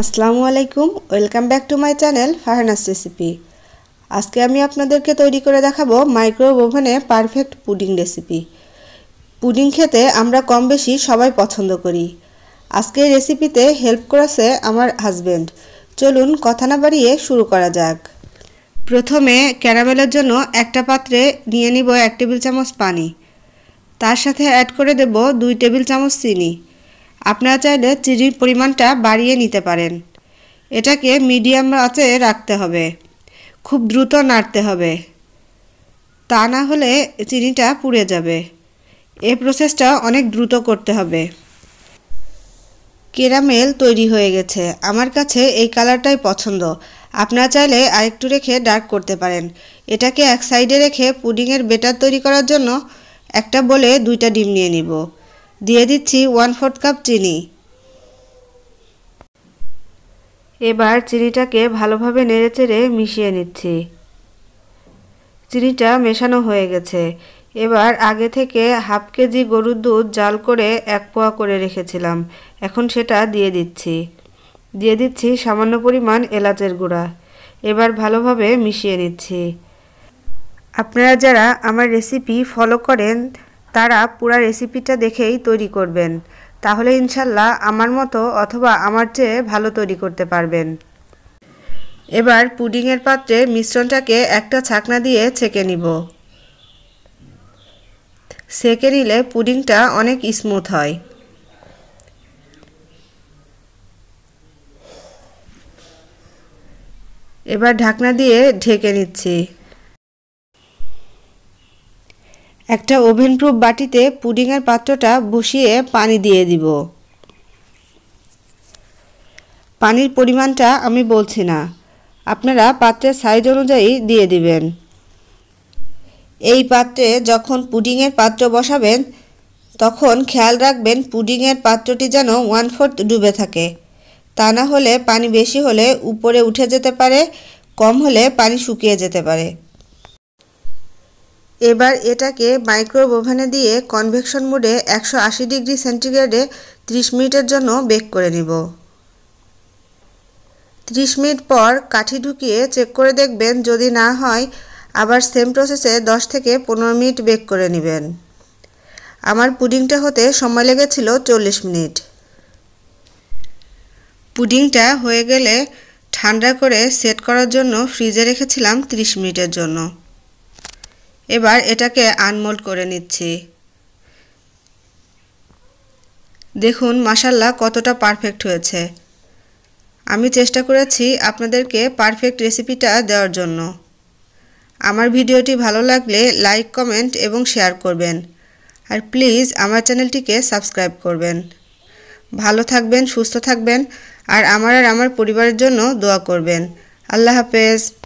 আসসালামু আলাইকুম welcome back to my channel Fahana's recipe আজকে আমি আপনাদেরকে তৈরি করে দেখাবো মাইক্রোওয়েভ ওভেনে পারফেক্ট পুডিং রেসিপি পুডিং খেতে আমরা কম বেশি সবাই পছন্দ করি আজকে রেসিপিতে হেল্প করেছে আমার হাজব্যান্ড চলুন কথা না বাড়িয়ে শুরু করা যাক প্রথমে ক্যারামেলের জন্য একটা পাত্রে নিয়ে নিব এক টেবিল চামচ পানি তার সাথে অ্যাড করে দেব দুই টেবিল চামচ চিনি আপনারা চাইলে চিনির পরিমাণটা বাড়িয়ে নিতে পারেন এটাকে মিডিয়াম আঁচে রাখতে হবে খুব দ্রুত নাড়তে হবে তা না হলে চিনিটা পুড়ে যাবে এ প্রসেসটা অনেক দ্রুত করতে হবে কেরামেল তৈরি হয়ে গেছে আমার কাছে এই কালারটাই পছন্দ আপনারা চাইলে আরেকটু রেখে ডার্ক করতে পারেন এটাকে এক সাইডে রেখে পুডিংয়ের বেটার তৈরি করার জন্য একটা বলে দুইটা ডিম নিয়ে নিব দিয়ে দিচ্ছি ওয়ান ফোর্থ কাপ চিনি এবার চিনিটাকে ভালোভাবে নেড়েচেড়ে মিশিয়ে নিচ্ছি চিনিটা মেশানো হয়ে গেছে এবার আগে থেকে হাফ কেজি গরুর দুধ জাল করে এক পোয়া করে রেখেছিলাম এখন সেটা দিয়ে দিচ্ছি দিয়ে দিচ্ছি সামান্য পরিমাণ এলাচের গুঁড়া এবার ভালোভাবে মিশিয়ে নিচ্ছি আপনারা যারা আমার রেসিপি ফলো করেন তারা পুরা রেসিপিটা দেখেই তৈরি করবেন তাহলে ইনশাল্লাহ আমার মতো অথবা আমার চেয়ে ভালো তৈরি করতে পারবেন এবার পুডিংয়ের পাত্রে মিশ্রণটাকে একটা ছাকনা দিয়ে ছেঁকে নিব ছেঁকে নিলে পুডিংটা অনেক স্মুথ হয় এবার ঢাকনা দিয়ে ঢেকে নিচ্ছি একটা ওভেন প্রুফ বাটিতে পুডিংয়ের পাত্রটা বসিয়ে পানি দিয়ে দিব পানির পরিমাণটা আমি বলছি না আপনারা পাত্রের সাইজ অনুযায়ী দিয়ে দিবেন এই পাত্রে যখন পুডিংয়ের পাত্র বসাবেন তখন খেয়াল রাখবেন পুডিংয়ের পাত্রটি যেন ওয়ান ফোর্থ ডুবে থাকে তা না হলে পানি বেশি হলে উপরে উঠে যেতে পারে কম হলে পানি শুকিয়ে যেতে পারে এবার এটাকে মাইক্রোওয়েভ ওভেনে দিয়ে কনভেকশন মোডে একশো আশি ডিগ্রি সেন্টিগ্রেডে 30 মিনিটের জন্য বেক করে নিব 30 মিনিট পর কাঠি ঢুকিয়ে চেক করে দেখবেন যদি না হয় আবার সেম প্রসেসে 10 থেকে পনেরো মিনিট বেক করে নেবেন আমার পুডিংটা হতে সময় লেগেছিল চল্লিশ মিনিট পুডিংটা হয়ে গেলে ঠান্ডা করে সেট করার জন্য ফ্রিজে রেখেছিলাম 30 মিনিটের জন্য এবার এটাকে আনমোল্ড করে নিচ্ছি দেখুন মাসাল্লা কতটা পারফেক্ট হয়েছে আমি চেষ্টা করেছি আপনাদেরকে পারফেক্ট রেসিপিটা দেওয়ার জন্য আমার ভিডিওটি ভালো লাগলে লাইক কমেন্ট এবং শেয়ার করবেন আর প্লিজ আমার চ্যানেলটিকে সাবস্ক্রাইব করবেন ভালো থাকবেন সুস্থ থাকবেন আর আমার আর আমার পরিবারের জন্য দোয়া করবেন আল্লাহ হাফেজ